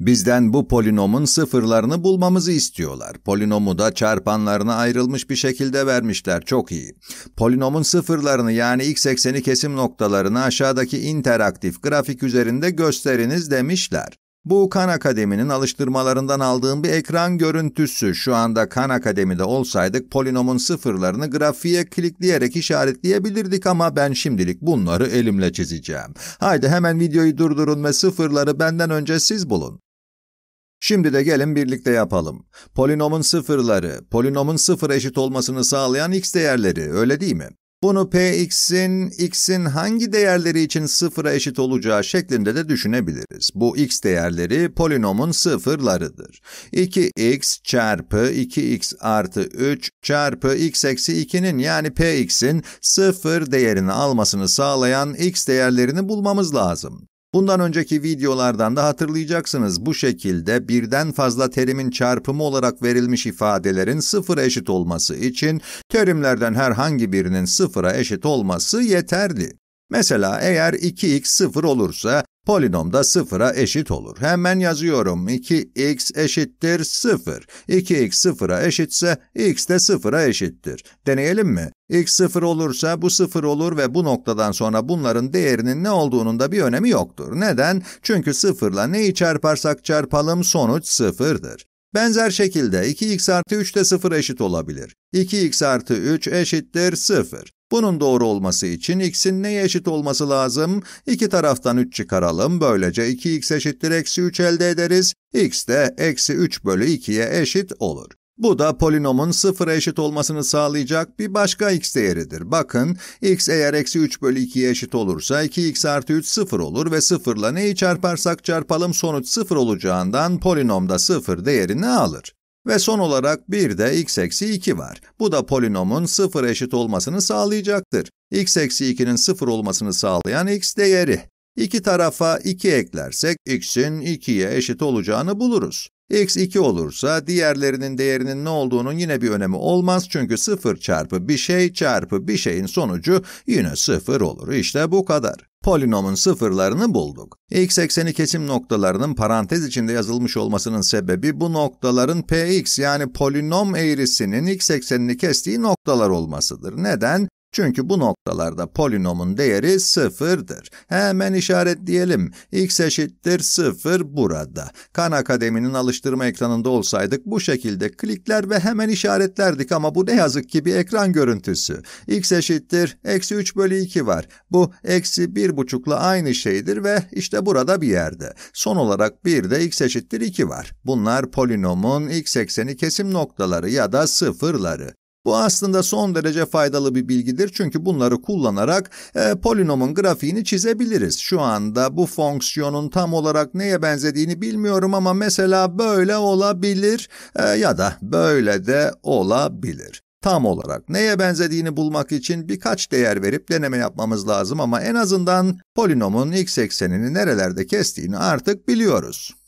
Bizden bu polinomun sıfırlarını bulmamızı istiyorlar. Polinomu da çarpanlarına ayrılmış bir şekilde vermişler. Çok iyi. Polinomun sıfırlarını yani x ekseni kesim noktalarını aşağıdaki interaktif grafik üzerinde gösteriniz demişler. Bu Khan Akademi'nin alıştırmalarından aldığım bir ekran görüntüsü. Şu anda Khan Akademi'de olsaydık polinomun sıfırlarını grafiğe klikleyerek işaretleyebilirdik ama ben şimdilik bunları elimle çizeceğim. Haydi hemen videoyu durdurun ve sıfırları benden önce siz bulun. Şimdi de gelin birlikte yapalım. Polinomun sıfırları, polinomun sıfır eşit olmasını sağlayan x değerleri, öyle değil mi? Bunu px'in, x'in hangi değerleri için sıfıra eşit olacağı şeklinde de düşünebiliriz. Bu x değerleri polinomun sıfırlarıdır. 2x çarpı 2x artı 3 çarpı x eksi 2'nin yani px'in sıfır değerini almasını sağlayan x değerlerini bulmamız lazım. Bundan önceki videolardan da hatırlayacaksınız bu şekilde birden fazla terimin çarpımı olarak verilmiş ifadelerin sıfıra eşit olması için terimlerden herhangi birinin sıfıra eşit olması yeterli. Mesela eğer 2x 0 olursa Polinom da sıfıra eşit olur. Hemen yazıyorum. 2x eşittir 0. 2x sıfıra eşitse x de sıfıra eşittir. Deneyelim mi? x sıfır olursa bu sıfır olur ve bu noktadan sonra bunların değerinin ne olduğunun da bir önemi yoktur. Neden? Çünkü sıfırla neyi çarparsak çarpalım sonuç sıfırdır. Benzer şekilde 2x artı 3 de 0 eşit olabilir. 2x artı 3 eşittir 0. Bunun doğru olması için x'in neye eşit olması lazım? İki taraftan 3 çıkaralım. Böylece 2x eşittir eksi 3 elde ederiz. x de eksi 3 bölü 2'ye eşit olur. Bu da polinomun sıfıra eşit olmasını sağlayacak bir başka x değeridir. Bakın, x eğer eksi 3 bölü 2'ye eşit olursa 2x artı 3 sıfır olur ve sıfırla neyi çarparsak çarpalım sonuç sıfır olacağından polinomda sıfır değerini alır. Ve son olarak bir de x eksi 2 var. Bu da polinomun 0 eşit olmasını sağlayacaktır. x eksi 2'nin 0 olmasını sağlayan x değeri. İki tarafa 2 eklersek x'in 2'ye eşit olacağını buluruz x 2 olursa diğerlerinin değerinin ne olduğunun yine bir önemi olmaz çünkü 0 çarpı bir şey çarpı bir şeyin sonucu yine 0 olur. İşte bu kadar. Polinomun sıfırlarını bulduk. x ekseni kesim noktalarının parantez içinde yazılmış olmasının sebebi bu noktaların px yani polinom eğrisinin x eksenini kestiği noktalar olmasıdır. Neden? Çünkü bu noktalarda polinomun değeri sıfırdır. Hemen işaretleyelim. x eşittir 0 burada. Khan Akademi'nin alıştırma ekranında olsaydık bu şekilde klikler ve hemen işaretlerdik ama bu ne yazık ki bir ekran görüntüsü. x eşittir eksi 3 bölü 2 var. Bu eksi 1 buçukla aynı şeydir ve işte burada bir yerde. Son olarak bir de x eşittir 2 var. Bunlar polinomun x ekseni kesim noktaları ya da sıfırları. Bu aslında son derece faydalı bir bilgidir çünkü bunları kullanarak e, polinomun grafiğini çizebiliriz. Şu anda bu fonksiyonun tam olarak neye benzediğini bilmiyorum ama mesela böyle olabilir e, ya da böyle de olabilir. Tam olarak neye benzediğini bulmak için birkaç değer verip deneme yapmamız lazım ama en azından polinomun x eksenini nerelerde kestiğini artık biliyoruz.